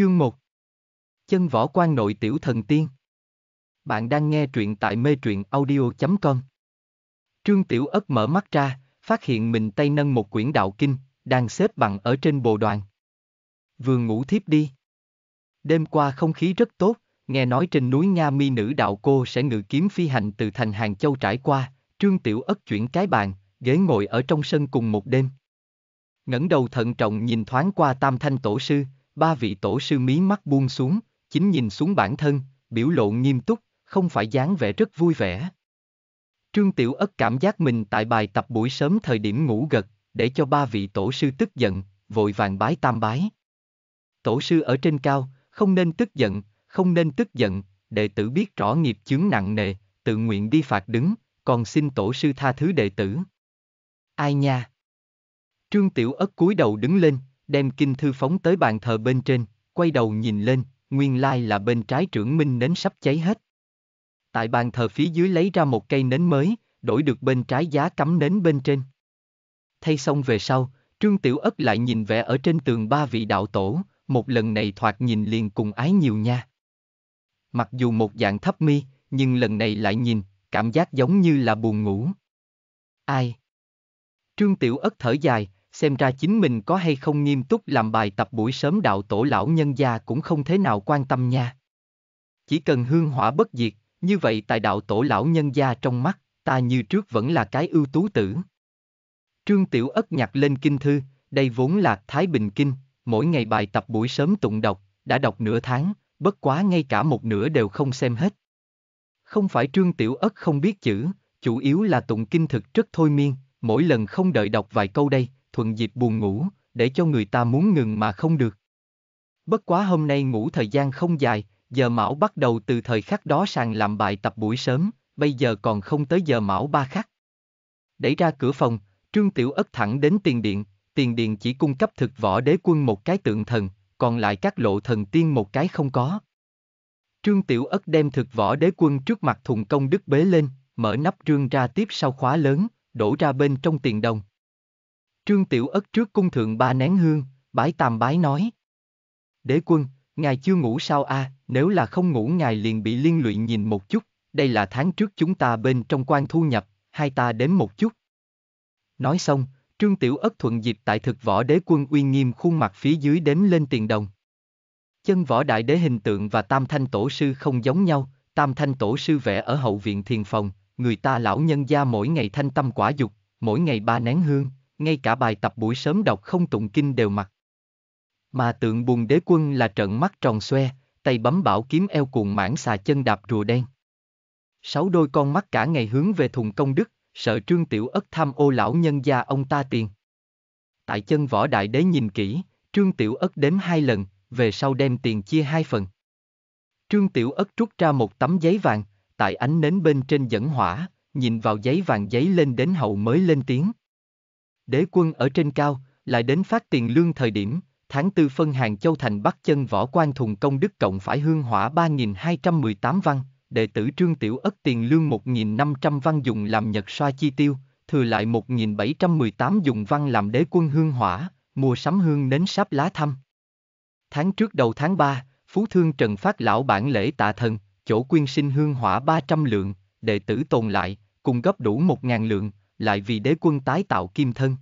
Chương 1 Chân võ quan nội tiểu thần tiên Bạn đang nghe truyện tại mê truyện audio.com Trương Tiểu Ất mở mắt ra, phát hiện mình tay nâng một quyển đạo kinh, đang xếp bằng ở trên bồ đoàn. Vừa ngủ thiếp đi. Đêm qua không khí rất tốt, nghe nói trên núi Nga mi nữ đạo cô sẽ ngự kiếm phi hành từ thành Hàng Châu trải qua, Trương Tiểu Ất chuyển cái bàn, ghế ngồi ở trong sân cùng một đêm. ngẩng đầu thận trọng nhìn thoáng qua tam thanh tổ sư, ba vị tổ sư mí mắt buông xuống, chính nhìn xuống bản thân, biểu lộ nghiêm túc, không phải dáng vẻ rất vui vẻ. Trương Tiểu Ất cảm giác mình tại bài tập buổi sớm thời điểm ngủ gật, để cho ba vị tổ sư tức giận, vội vàng bái tam bái. Tổ sư ở trên cao, không nên tức giận, không nên tức giận, đệ tử biết rõ nghiệp chướng nặng nề, tự nguyện đi phạt đứng, còn xin tổ sư tha thứ đệ tử. Ai nha? Trương Tiểu Ất cúi đầu đứng lên, đem kinh thư phóng tới bàn thờ bên trên, quay đầu nhìn lên, nguyên lai là bên trái trưởng minh nến sắp cháy hết. Tại bàn thờ phía dưới lấy ra một cây nến mới, đổi được bên trái giá cắm nến bên trên. Thay xong về sau, Trương Tiểu Ất lại nhìn vẽ ở trên tường ba vị đạo tổ, một lần này thoạt nhìn liền cùng ái nhiều nha. Mặc dù một dạng thấp mi, nhưng lần này lại nhìn, cảm giác giống như là buồn ngủ. Ai? Trương Tiểu Ất thở dài, xem ra chính mình có hay không nghiêm túc làm bài tập buổi sớm đạo tổ lão nhân gia cũng không thế nào quan tâm nha. Chỉ cần hương hỏa bất diệt, như vậy tại đạo tổ lão nhân gia trong mắt, ta như trước vẫn là cái ưu tú tử. Trương Tiểu ất nhặt lên kinh thư, đây vốn là Thái Bình Kinh, mỗi ngày bài tập buổi sớm tụng đọc, đã đọc nửa tháng, bất quá ngay cả một nửa đều không xem hết. Không phải Trương Tiểu ất không biết chữ, chủ yếu là tụng kinh thực rất thôi miên, mỗi lần không đợi đọc vài câu đây, thuận dịp buồn ngủ, để cho người ta muốn ngừng mà không được. Bất quá hôm nay ngủ thời gian không dài, giờ mão bắt đầu từ thời khắc đó sàng làm bài tập buổi sớm, bây giờ còn không tới giờ mão ba khắc. Đẩy ra cửa phòng, Trương Tiểu Ất thẳng đến tiền điện, tiền điện chỉ cung cấp thực võ đế quân một cái tượng thần, còn lại các lộ thần tiên một cái không có. Trương Tiểu Ất đem thực võ đế quân trước mặt thùng công đức bế lên, mở nắp trương ra tiếp sau khóa lớn, đổ ra bên trong tiền đồng. Trương Tiểu Ất trước cung thượng ba nén hương, bái tam bái nói. Đế quân, ngài chưa ngủ sao a? À, nếu là không ngủ ngài liền bị liên lụy nhìn một chút, đây là tháng trước chúng ta bên trong quan thu nhập, hai ta đến một chút. Nói xong, Trương Tiểu Ất thuận dịp tại thực võ đế quân uy nghiêm khuôn mặt phía dưới đếm lên tiền đồng. Chân võ đại đế hình tượng và tam thanh tổ sư không giống nhau, tam thanh tổ sư vẽ ở hậu viện thiền phòng, người ta lão nhân gia mỗi ngày thanh tâm quả dục, mỗi ngày ba nén hương, ngay cả bài tập buổi sớm đọc không tụng kinh đều mặc. Mà tượng bùn đế quân là trận mắt tròn xoe, tay bấm bảo kiếm eo cuồng mãn xà chân đạp rùa đen. Sáu đôi con mắt cả ngày hướng về thùng công đức, sợ trương tiểu ất tham ô lão nhân gia ông ta tiền. Tại chân võ đại đế nhìn kỹ, trương tiểu ất đếm hai lần, về sau đem tiền chia hai phần. Trương tiểu ất rút ra một tấm giấy vàng, tại ánh nến bên trên dẫn hỏa, nhìn vào giấy vàng giấy lên đến hậu mới lên tiếng đế quân ở trên cao, lại đến phát tiền lương thời điểm, tháng tư phân hàng châu thành bắt chân võ quan thùng công đức cộng phải hương hỏa 3.218 văn, đệ tử trương tiểu ất tiền lương 1.500 văn dùng làm nhật xoa chi tiêu, thừa lại 1.718 dùng văn làm đế quân hương hỏa, mua sắm hương nến sáp lá thăm. Tháng trước đầu tháng 3, Phú Thương Trần phát lão bản lễ tạ thần, chỗ quyên sinh hương hỏa 300 lượng, đệ tử tồn lại, cùng góp đủ 1.000 lượng, lại vì đế quân tái tạo kim thân.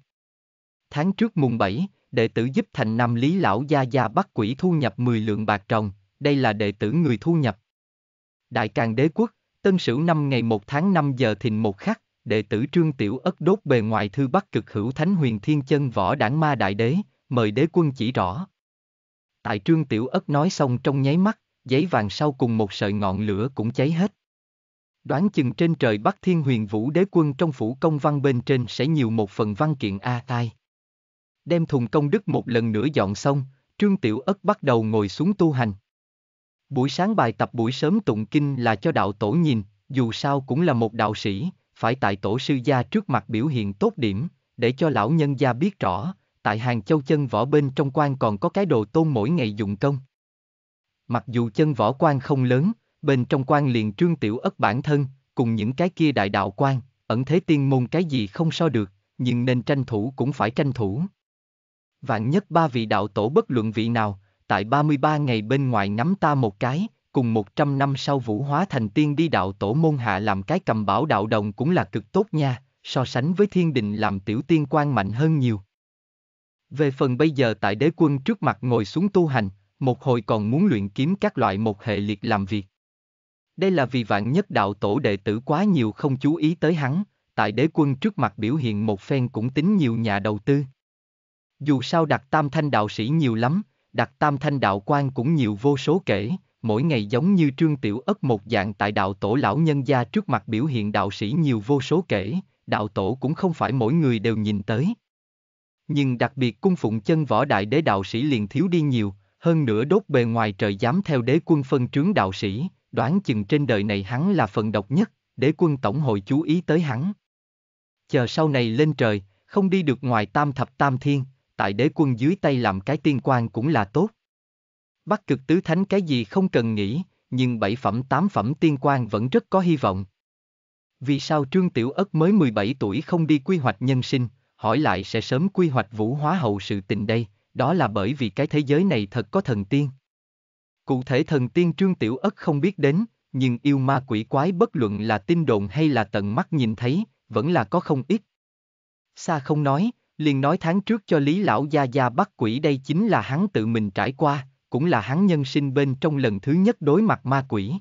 Tháng trước mùng 7, đệ tử giúp thành Nam Lý Lão Gia Gia bắt quỷ thu nhập 10 lượng bạc trồng, đây là đệ tử người thu nhập. Đại Càng Đế Quốc, Tân Sửu năm ngày 1 tháng 5 giờ thìn một khắc, đệ tử Trương Tiểu Ất đốt bề ngoài thư bắt Cực Hữu Thánh Huyền Thiên Chân Võ Đảng Ma Đại Đế, mời đế quân chỉ rõ. Tại Trương Tiểu Ất nói xong trong nháy mắt, giấy vàng sau cùng một sợi ngọn lửa cũng cháy hết đoán chừng trên trời Bắc Thiên Huyền Vũ Đế Quân trong phủ công văn bên trên sẽ nhiều một phần văn kiện A tai. Đem thùng công đức một lần nữa dọn xong, Trương Tiểu Ất bắt đầu ngồi xuống tu hành. Buổi sáng bài tập buổi sớm tụng kinh là cho đạo tổ nhìn, dù sao cũng là một đạo sĩ, phải tại tổ sư gia trước mặt biểu hiện tốt điểm, để cho lão nhân gia biết rõ, tại hàng châu chân võ bên trong quan còn có cái đồ tôn mỗi ngày dụng công. Mặc dù chân võ quan không lớn, bên trong quan liền trương tiểu ất bản thân, cùng những cái kia đại đạo quan, ẩn thế tiên môn cái gì không so được, nhưng nên tranh thủ cũng phải tranh thủ. Vạn nhất ba vị đạo tổ bất luận vị nào, tại 33 ngày bên ngoài nắm ta một cái, cùng 100 năm sau vũ hóa thành tiên đi đạo tổ môn hạ làm cái cầm bảo đạo đồng cũng là cực tốt nha, so sánh với thiên đình làm tiểu tiên quan mạnh hơn nhiều. Về phần bây giờ tại đế quân trước mặt ngồi xuống tu hành, một hồi còn muốn luyện kiếm các loại một hệ liệt làm việc. Đây là vì vạn nhất đạo tổ đệ tử quá nhiều không chú ý tới hắn, tại đế quân trước mặt biểu hiện một phen cũng tính nhiều nhà đầu tư. Dù sao đặt tam thanh đạo sĩ nhiều lắm, đặt tam thanh đạo quan cũng nhiều vô số kể, mỗi ngày giống như trương tiểu ất một dạng tại đạo tổ lão nhân gia trước mặt biểu hiện đạo sĩ nhiều vô số kể, đạo tổ cũng không phải mỗi người đều nhìn tới. Nhưng đặc biệt cung phụng chân võ đại đế đạo sĩ liền thiếu đi nhiều, hơn nữa đốt bề ngoài trời dám theo đế quân phân trướng đạo sĩ, đoán chừng trên đời này hắn là phần độc nhất, để quân tổng hội chú ý tới hắn. Chờ sau này lên trời, không đi được ngoài tam thập tam thiên, tại đế quân dưới tay làm cái tiên quan cũng là tốt. Bắc cực tứ thánh cái gì không cần nghĩ, nhưng bảy phẩm tám phẩm tiên quan vẫn rất có hy vọng. Vì sao Trương Tiểu Ất mới 17 tuổi không đi quy hoạch nhân sinh, hỏi lại sẽ sớm quy hoạch vũ hóa hậu sự tình đây, đó là bởi vì cái thế giới này thật có thần tiên. Cụ thể thần tiên Trương Tiểu Ất không biết đến, nhưng yêu ma quỷ quái bất luận là tin đồn hay là tận mắt nhìn thấy, vẫn là có không ít. Xa không nói, liền nói tháng trước cho Lý Lão Gia Gia bắt quỷ đây chính là hắn tự mình trải qua, cũng là hắn nhân sinh bên trong lần thứ nhất đối mặt ma quỷ.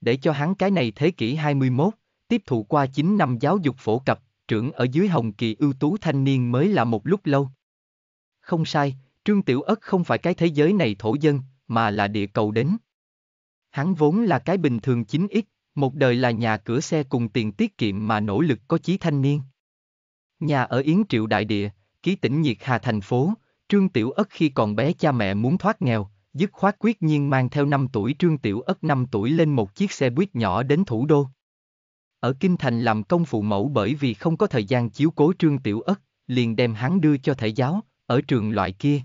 Để cho hắn cái này thế kỷ 21, tiếp thụ qua 9 năm giáo dục phổ cập, trưởng ở dưới hồng kỳ ưu tú thanh niên mới là một lúc lâu. Không sai, Trương Tiểu Ất không phải cái thế giới này thổ dân, mà là địa cầu đến. Hắn vốn là cái bình thường chính ít, một đời là nhà cửa xe cùng tiền tiết kiệm mà nỗ lực có chí thanh niên. Nhà ở Yến Triệu Đại Địa, ký tỉnh Nhiệt Hà thành phố, Trương Tiểu Ất khi còn bé cha mẹ muốn thoát nghèo, dứt khoát quyết nhiên mang theo 5 tuổi Trương Tiểu Ất 5 tuổi lên một chiếc xe buýt nhỏ đến thủ đô. Ở Kinh Thành làm công phụ mẫu bởi vì không có thời gian chiếu cố Trương Tiểu Ất, liền đem hắn đưa cho thể giáo, ở trường loại kia.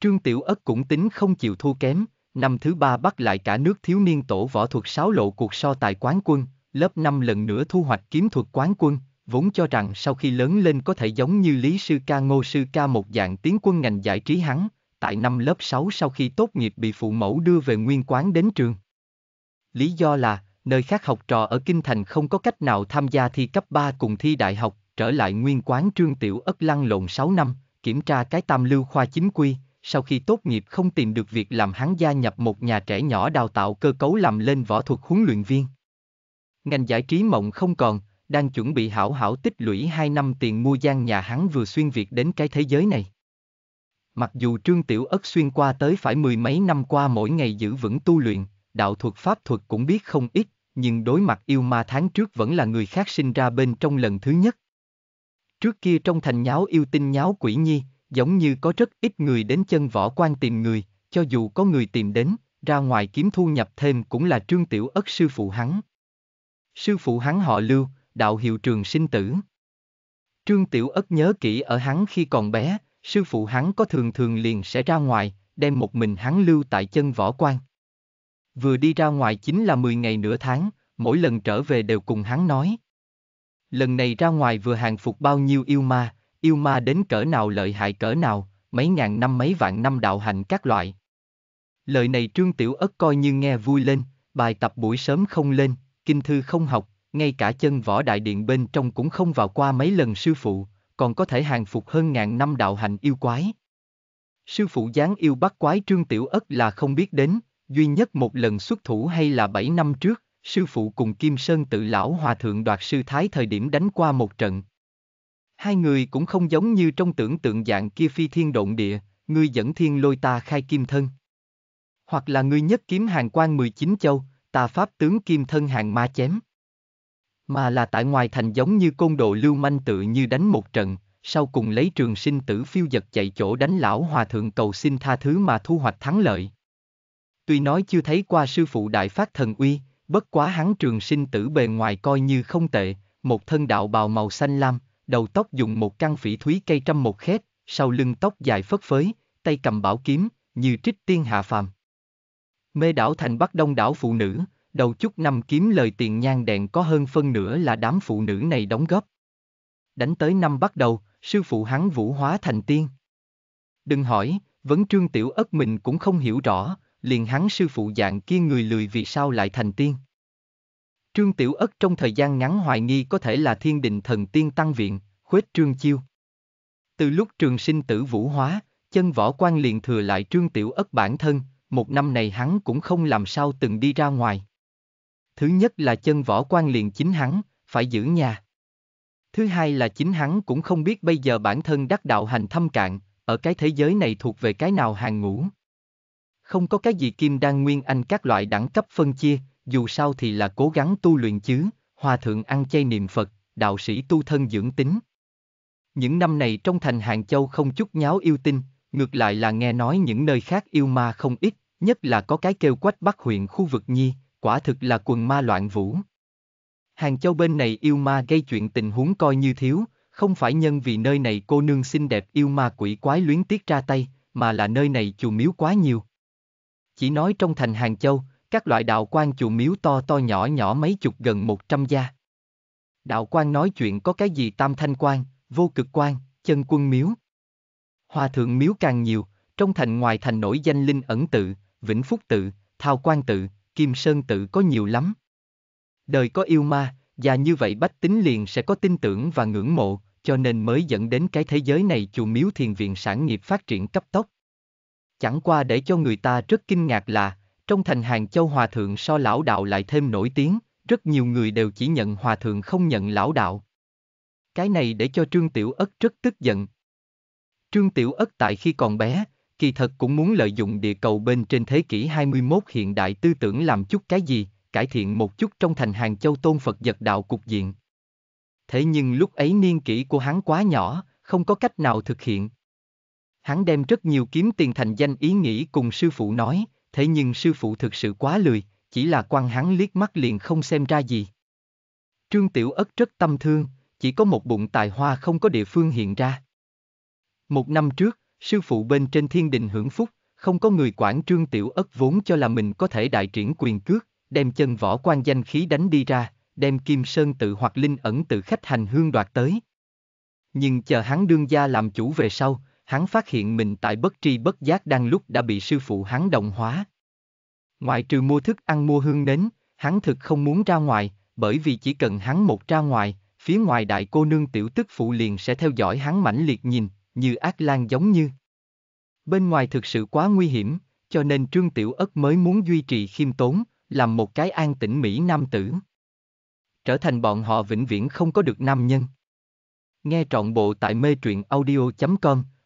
Trương Tiểu Ất cũng tính không chịu thua kém, năm thứ ba bắt lại cả nước thiếu niên tổ võ thuật sáu lộ cuộc so tài quán quân, lớp năm lần nữa thu hoạch kiếm thuật quán quân, vốn cho rằng sau khi lớn lên có thể giống như Lý Sư Ca Ngô Sư Ca một dạng tiến quân ngành giải trí hắn, tại năm lớp 6 sau khi tốt nghiệp bị phụ mẫu đưa về nguyên quán đến trường. Lý do là, nơi khác học trò ở Kinh Thành không có cách nào tham gia thi cấp 3 cùng thi đại học, trở lại nguyên quán Trương Tiểu Ất lăn lộn 6 năm, kiểm tra cái tam lưu khoa chính quy, sau khi tốt nghiệp không tìm được việc làm hắn gia nhập một nhà trẻ nhỏ đào tạo cơ cấu làm lên võ thuật huấn luyện viên. Ngành giải trí mộng không còn, đang chuẩn bị hảo hảo tích lũy 2 năm tiền mua gian nhà hắn vừa xuyên Việt đến cái thế giới này. Mặc dù Trương Tiểu Ất xuyên qua tới phải mười mấy năm qua mỗi ngày giữ vững tu luyện, đạo thuật pháp thuật cũng biết không ít, nhưng đối mặt yêu ma tháng trước vẫn là người khác sinh ra bên trong lần thứ nhất. Trước kia trong thành nháo yêu tinh nháo quỷ nhi, giống như có rất ít người đến chân võ quan tìm người, cho dù có người tìm đến, ra ngoài kiếm thu nhập thêm cũng là trương tiểu ất sư phụ hắn. Sư phụ hắn họ lưu, đạo hiệu trường sinh tử. Trương Tiểu Ất nhớ kỹ ở hắn khi còn bé, sư phụ hắn có thường thường liền sẽ ra ngoài, đem một mình hắn lưu tại chân võ quan. Vừa đi ra ngoài chính là 10 ngày nửa tháng, mỗi lần trở về đều cùng hắn nói. Lần này ra ngoài vừa hàng phục bao nhiêu yêu ma, yêu ma đến cỡ nào lợi hại cỡ nào, mấy ngàn năm mấy vạn năm đạo hành các loại. Lời này Trương Tiểu Ất coi như nghe vui lên, bài tập buổi sớm không lên, kinh thư không học, ngay cả chân võ đại điện bên trong cũng không vào qua mấy lần sư phụ, còn có thể hàng phục hơn ngàn năm đạo hành yêu quái. Sư phụ giáng yêu bắt quái Trương Tiểu Ất là không biết đến, duy nhất một lần xuất thủ hay là 7 năm trước, sư phụ cùng Kim Sơn tự lão hòa thượng đoạt sư thái thời điểm đánh qua một trận, Hai người cũng không giống như trong tưởng tượng dạng kia phi thiên động địa, ngươi dẫn thiên lôi ta khai kim thân. Hoặc là ngươi nhất kiếm hàng quan 19 châu, ta pháp tướng kim thân hàng ma chém. Mà là tại ngoài thành giống như côn đồ lưu manh tự như đánh một trận, sau cùng lấy trường sinh tử phiêu giật chạy chỗ đánh lão hòa thượng cầu xin tha thứ mà thu hoạch thắng lợi. Tuy nói chưa thấy qua sư phụ đại phát thần uy, bất quá hắn trường sinh tử bề ngoài coi như không tệ, một thân đạo bào màu xanh lam, đầu tóc dùng một căn phỉ thúy cây trăm một khét, sau lưng tóc dài phất phới, tay cầm bảo kiếm, như trích tiên hạ phàm. Mê đảo thành bắc đông đảo phụ nữ, đầu chút năm kiếm lời tiền nhan đèn có hơn phân nửa là đám phụ nữ này đóng góp. Đánh tới năm bắt đầu, sư phụ hắn vũ hóa thành tiên. Đừng hỏi, vấn trương tiểu ất mình cũng không hiểu rõ, liền hắn sư phụ dạng kia người lười vì sao lại thành tiên. Trương Tiểu Ất trong thời gian ngắn hoài nghi có thể là thiên đình thần tiên tăng viện, khuếch trương chiêu. Từ lúc trường sinh tử vũ hóa, chân võ quan liền thừa lại Trương Tiểu Ất bản thân, một năm này hắn cũng không làm sao từng đi ra ngoài. Thứ nhất là chân võ quan liền chính hắn, phải giữ nhà. Thứ hai là chính hắn cũng không biết bây giờ bản thân đắc đạo hành thâm cạn, ở cái thế giới này thuộc về cái nào hàng ngũ. Không có cái gì kim đan nguyên anh các loại đẳng cấp phân chia, dù sao thì là cố gắng tu luyện chứ, hòa thượng ăn chay niệm Phật, đạo sĩ tu thân dưỡng tính. Những năm này trong thành Hàng Châu không chút nháo yêu tinh, ngược lại là nghe nói những nơi khác yêu ma không ít, nhất là có cái kêu quách bắc huyện khu vực nhi, quả thực là quần ma loạn vũ. Hàng Châu bên này yêu ma gây chuyện tình huống coi như thiếu, không phải nhân vì nơi này cô nương xinh đẹp yêu ma quỷ quái luyến tiếc ra tay, mà là nơi này chùa miếu quá nhiều. Chỉ nói trong thành Hàng Châu, các loại đạo quan chùa miếu to to nhỏ nhỏ mấy chục gần một trăm gia. Đạo quan nói chuyện có cái gì tam thanh quan, vô cực quan, chân quân miếu. Hòa thượng miếu càng nhiều, trong thành ngoài thành nổi danh linh ẩn tự, vĩnh phúc tự, thao quan tự, kim sơn tự có nhiều lắm. Đời có yêu ma, và như vậy bách tính liền sẽ có tin tưởng và ngưỡng mộ, cho nên mới dẫn đến cái thế giới này chùa miếu thiền viện sản nghiệp phát triển cấp tốc. Chẳng qua để cho người ta rất kinh ngạc là, trong thành Hàng Châu Hòa Thượng so lão đạo lại thêm nổi tiếng, rất nhiều người đều chỉ nhận Hòa Thượng không nhận lão đạo. Cái này để cho Trương Tiểu Ất rất tức giận. Trương Tiểu Ất tại khi còn bé, kỳ thật cũng muốn lợi dụng địa cầu bên trên thế kỷ 21 hiện đại tư tưởng làm chút cái gì, cải thiện một chút trong thành Hàng Châu tôn Phật giật đạo cục diện. Thế nhưng lúc ấy niên kỷ của hắn quá nhỏ, không có cách nào thực hiện. Hắn đem rất nhiều kiếm tiền thành danh ý nghĩ cùng sư phụ nói, thế nhưng sư phụ thực sự quá lười, chỉ là quan hắn liếc mắt liền không xem ra gì. Trương Tiểu Ất rất tâm thương, chỉ có một bụng tài hoa không có địa phương hiện ra. Một năm trước, sư phụ bên trên thiên đình hưởng phúc, không có người quản Trương Tiểu Ất vốn cho là mình có thể đại triển quyền cước, đem chân võ quan danh khí đánh đi ra, đem Kim Sơn tự hoặc Linh ẩn tự khách hành hương đoạt tới. Nhưng chờ hắn đương gia làm chủ về sau, hắn phát hiện mình tại bất tri bất giác đang lúc đã bị sư phụ hắn đồng hóa. Ngoại trừ mua thức ăn mua hương đến, hắn thực không muốn ra ngoài, bởi vì chỉ cần hắn một ra ngoài, phía ngoài đại cô nương tiểu tức phụ liền sẽ theo dõi hắn mãnh liệt nhìn, như ác lan giống như. Bên ngoài thực sự quá nguy hiểm, cho nên Trương Tiểu Ất mới muốn duy trì khiêm tốn, làm một cái an tĩnh Mỹ nam tử. Trở thành bọn họ vĩnh viễn không có được nam nhân. Nghe trọn bộ tại mê truyện audio.com